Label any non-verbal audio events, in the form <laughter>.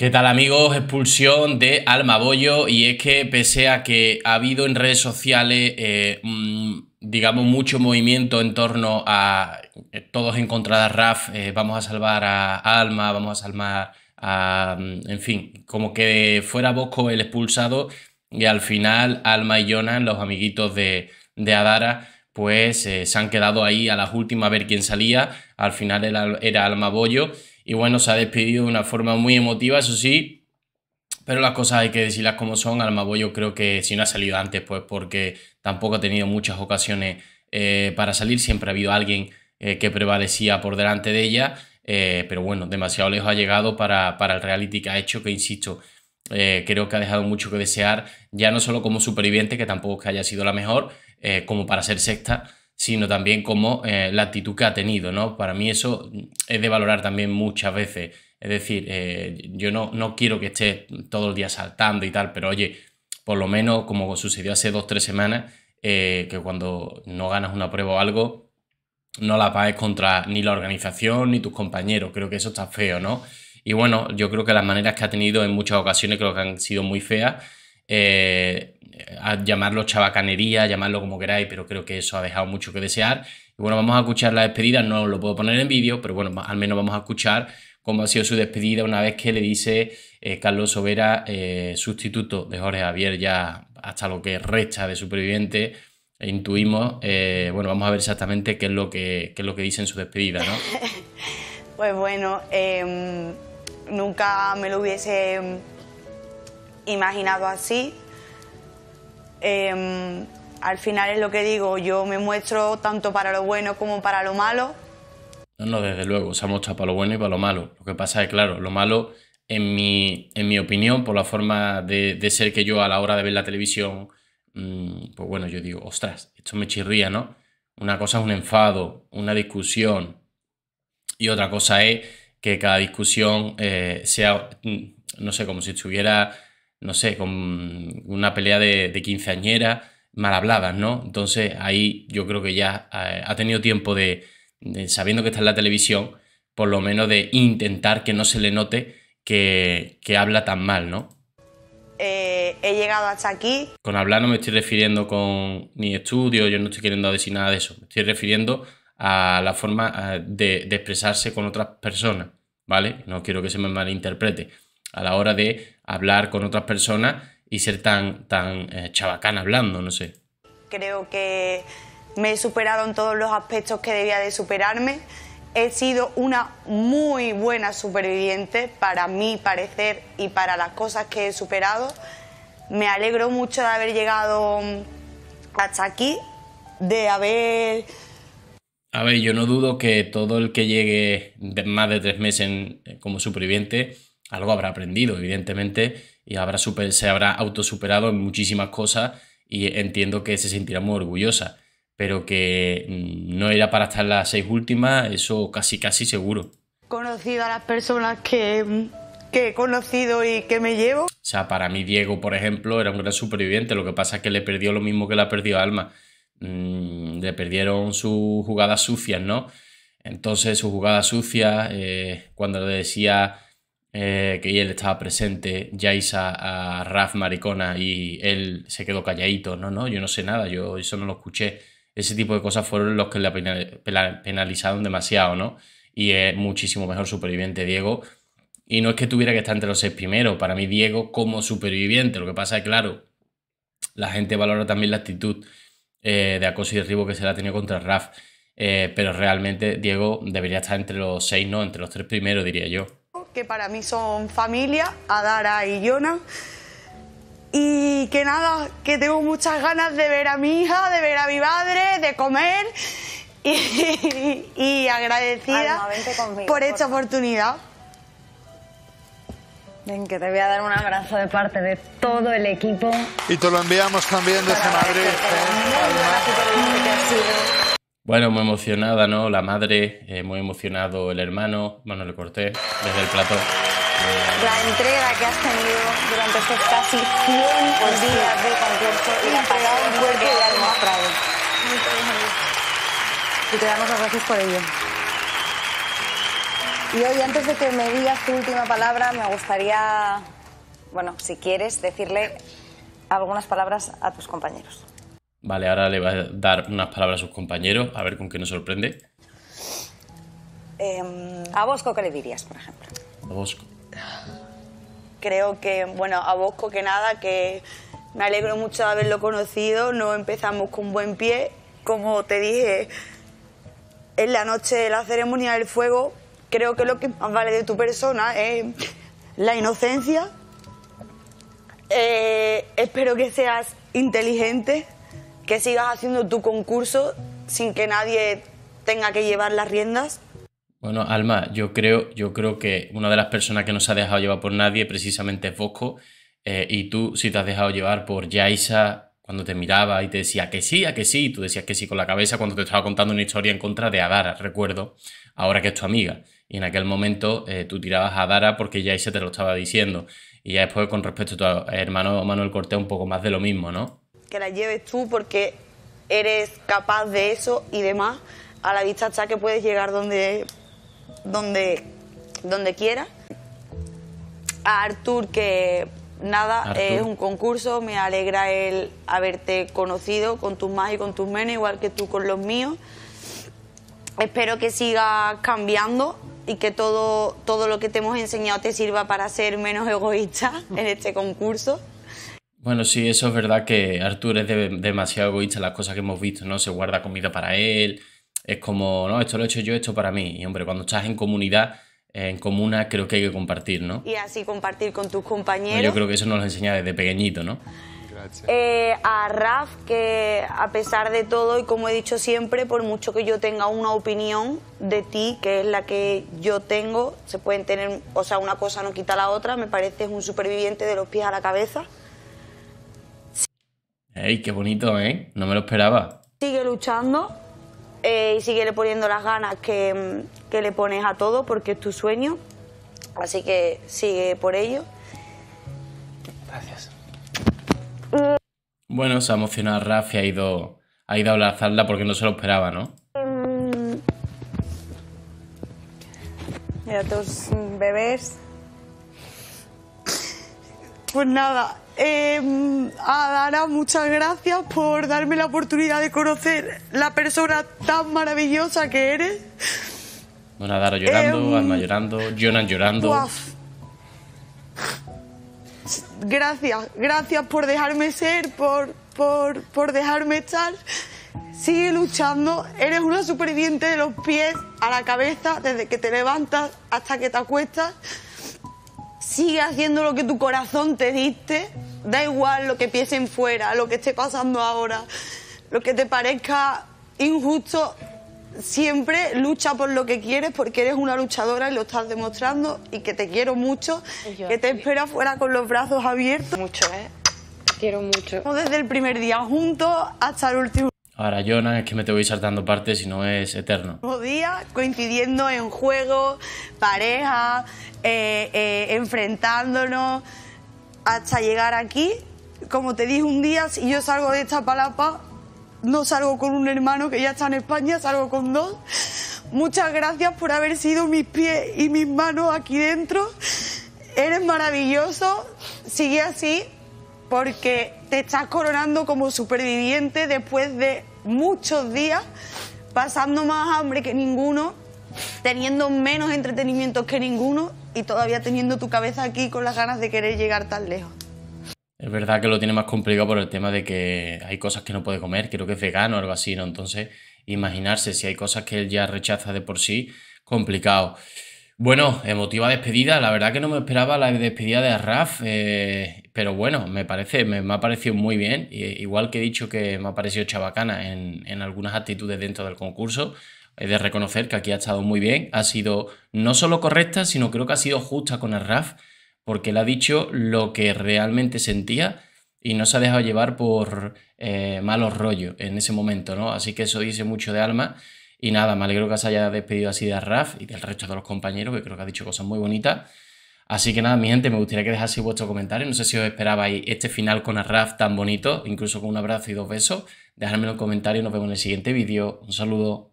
¿Qué tal amigos? Expulsión de Alma bollo y es que pese a que ha habido en redes sociales, eh, mm, digamos, mucho movimiento en torno a eh, todos en contra de Raf, eh, vamos a salvar a Alma, vamos a salvar a... Mm, en fin, como que fuera Bosco el expulsado y al final Alma y Jonas, los amiguitos de, Adara, pues se han quedado ahí a las últimas a ver quién salía, al final era, Alma Boyo. Y bueno, se ha despedido de una forma muy emotiva, eso sí. Pero las cosas hay que decirlas como son. voy yo creo que si no ha salido antes, pues porque tampoco ha tenido muchas ocasiones eh, para salir. Siempre ha habido alguien eh, que prevalecía por delante de ella. Eh, pero bueno, demasiado lejos ha llegado para, el reality que ha hecho, que insisto, creo que ha dejado mucho que desear, ya no solo como superviviente, que tampoco que haya sido la mejor, como para ser sexta, sino también como eh, la actitud que ha tenido, ¿no? Para mí eso es de valorar también muchas veces. Es decir, eh, yo no, no quiero que esté todo el día saltando y tal, pero oye, por lo menos como sucedió hace dos, tres semanas, eh, que cuando no ganas una prueba o algo, no la pagues contra ni la organización ni tus compañeros. Creo que eso está feo, ¿no? Y bueno, yo creo que las maneras que ha tenido en muchas ocasiones creo que han sido muy feas eh, a llamarlo chavacanería, llamarlo como queráis, pero creo que eso ha dejado mucho que desear. bueno, vamos a escuchar la despedida, no lo puedo poner en vídeo, pero bueno, al menos vamos a escuchar cómo ha sido su despedida una vez que le dice eh, Carlos Sobera, eh, sustituto de Jorge Javier, ya hasta lo que resta de superviviente, e intuimos, bueno, vamos a ver exactamente qué es lo que, qué es lo que dice en su despedida, ¿no? <laughs> pues bueno, em, nunca me lo hubiese imaginado así. Em, al final es lo que digo, yo me muestro tanto para lo bueno como para lo malo. No, no, desde luego, se ha mostrado para lo bueno y para lo malo. Lo que pasa es, claro, lo malo, en mi, en mi opinión, por la forma de, ser que yo a la hora de ver la televisión, mm, pues bueno, yo digo, ostras, esto me chirría, ¿no? Una cosa es un enfado, una discusión, y otra cosa es que cada discusión eh, sea, mm, no sé, como si estuviera no sé, con una pelea de, de quinceañera mal habladas, ¿no? Entonces ahí yo creo que ya eh, ha, tenido tiempo de, sabiendo que está en la televisión, por lo menos de intentar que no se le note que, habla tan mal, ¿no? Eh, he llegado hasta aquí. Con hablar no me estoy refiriendo con mi estudio, yo no estoy queriendo decir nada de eso, me estoy refiriendo a la forma de, de expresarse con otras personas, ¿vale? No quiero que se me malinterprete. A la hora de hablar con otras personas y ser tan, tan eh, hablando, no sé. Creo que me he superado en todos los aspectos que debía de superarme. He sido una muy buena superviviente para mi parecer y para las cosas que he superado. Me alegro mucho de haber llegado hasta aquí, de haber... A ver, yo no dudo que todo el que llegue de más de tres meses eh, como superviviente algo habrá aprendido, evidentemente, y habrá se habrá autosuperado en muchísimas cosas y entiendo que se sentirá muy orgullosa, pero que mm, no era para estar las seis últimas, eso casi, casi seguro. Conocido a las personas que, he conocido y que me llevo. O sea, para mí Diego, por ejemplo, era un gran superviviente, lo que pasa es que le perdió lo mismo que la perdió Alma. Mm, le perdieron sus jugadas sucias, ¿no? Entonces, sus jugadas sucias, eh, cuando le decía eh, que él estaba presente, Yaisa a Raf Maricona y él se quedó calladito. No, no, yo no sé nada, yo eso no lo escuché. Ese tipo de cosas fueron los que le penalizaron demasiado, ¿no? Y es muchísimo mejor superviviente Diego. Y no es que tuviera que estar entre los seis primeros, para mí Diego como superviviente. Lo que pasa es, claro, la gente valora también la actitud eh, de acoso y derribo que se le ha tenido contra Raf. Eh, pero realmente Diego debería estar entre los seis, no, entre los tres primeros, diría yo que para mí son familia, Adara y Jonah. Y que nada, que tengo muchas ganas de ver a mi hija, de ver a mi padre, de comer y, agradecida por esta oportunidad. Ven que te voy a dar un abrazo de parte de todo el equipo. Y te lo enviamos también desde Madrid. Bueno, muy emocionada, ¿no? La madre, eh, muy emocionado el hermano, bueno, le corté desde el plató. Eh, la entrega que has tenido durante estos casi 100 pues días de concierto y la pasión que has mostrado. Y te damos las gracias por ello. Y hoy, antes de que me digas tu última palabra, me gustaría, bueno, si quieres, decirle algunas palabras a tus compañeros. Vale, ahora le va a dar unas palabras a sus compañeros, a ver con qué nos sorprende. Em, ¿A Bosco qué le dirías, por ejemplo? A Bosco. Creo que, bueno, a Bosco que nada, que me alegro mucho de haberlo conocido, no empezamos con buen pie, como te dije, en la noche de la ceremonia del fuego, creo que lo que más vale de tu persona es la inocencia. Eh, espero que seas inteligente que sigas haciendo tu concurso sin que nadie tenga que llevar las riendas. Bueno, Alma, yo creo, yo creo que una de las personas que no se ha dejado llevar por nadie precisamente es Bosco. Eh, y tú, si te has dejado llevar por Yaisa, cuando te miraba y te decía que sí, a que sí, y tú decías que sí con la cabeza cuando te estaba contando una historia en contra de Adara, recuerdo, ahora que es tu amiga. Y en aquel momento eh, tú tirabas a Adara porque Yaisa te lo estaba diciendo. Y ya después, con respecto a tu hermano Manuel Cortés, un poco más de lo mismo, ¿no? que la lleves tú porque eres capaz de eso y demás, a la vista está que puedes llegar donde, donde, donde quieras. A Artur, que nada, es un concurso, me alegra el haberte conocido con tus más y con tus menos, igual que tú con los míos. Espero que sigas cambiando y que todo, todo lo que te hemos enseñado te sirva para ser menos egoísta en este concurso. Bueno, sí, eso es verdad que Artur es demasiado egoísta las cosas que hemos visto, ¿no? Se guarda comida para él, es como, no, esto lo he hecho yo, esto para mí. Y hombre, cuando estás en comunidad, en comuna, creo que hay que compartir, ¿no? Y así compartir con tus compañeros. yo creo que eso nos lo enseña desde pequeñito, ¿no? Eh, a Raf, que a pesar de todo, y como he dicho siempre, por mucho que yo tenga una opinión de ti, que es la que yo tengo, se pueden tener, o sea, una cosa no quita la otra, me parece un superviviente de los pies a la cabeza. ¡Ey, qué bonito, eh! No me lo esperaba. Sigue luchando eh, y sigue poniendo las ganas que, le pones a todo porque es tu sueño. Así que sigue por ello. Gracias. Bueno, se ha emocionado Rafi, ha ido, ha ido a abrazarla porque no se lo esperaba, ¿no? Mira, mm. tus mm, bebés. Pues nada, eh, em, a muchas gracias por darme la oportunidad de conocer la persona tan maravillosa que eres. Bueno, llorando, em, Alma llorando, Jonan llorando. Gracias, gracias por dejarme ser, por, por dejarme estar. Sigue luchando, eres una superviviente de los pies a la cabeza, desde que te levantas hasta que te acuestas sigue haciendo lo que tu corazón te diste. Da igual lo que piensen fuera, lo que esté pasando ahora, lo que te parezca injusto, siempre lucha por lo que quieres porque eres una luchadora y lo estás demostrando y que te quiero mucho, que te espera fuera con los brazos abiertos. Mucho, ¿eh? Quiero mucho. Desde el primer día juntos hasta el último. Ahora, Jonah, es que me te voy saltando partes si no es eterno. Día coincidiendo en juego, pareja, eh, eh, enfrentándonos hasta llegar aquí. Como te dije un día, si yo salgo de esta palapa, no salgo con un hermano que ya está en España, salgo con dos. Muchas gracias por haber sido mis pies y mis manos aquí dentro. Eres maravilloso, sigue así porque te estás coronando como superviviente después de muchos días pasando más hambre que ninguno, teniendo menos entretenimiento que ninguno y todavía teniendo tu cabeza aquí con las ganas de querer llegar tan lejos. Es verdad que lo tiene más complicado por el tema de que hay cosas que no puede comer, creo que es vegano o algo así, ¿no? Entonces, imaginarse si hay cosas que él ya rechaza de por sí, complicado. Bueno, emotiva despedida. La verdad que no me esperaba la despedida de Arraf, eh, pero bueno, me parece, me, ha parecido muy bien. Igual que he dicho que me ha parecido chabacana en algunas actitudes dentro del concurso, he de reconocer que aquí ha estado muy bien. Ha sido no solo correcta, sino creo que ha sido justa con Arraf. porque le ha dicho lo que realmente sentía y no se ha dejado llevar por eh, malos rollos en ese momento, ¿no? Así que eso dice mucho de alma. Y nada, me alegro que se haya despedido así de Arraf y del resto de los compañeros, que creo que ha dicho cosas muy bonitas. Así que nada, mi gente, me gustaría que dejaseis vuestro comentario. No sé si os esperabais este final con Arraf tan bonito, incluso con un abrazo y dos besos. Dejadme en los comentarios, nos vemos en el siguiente vídeo. Un saludo.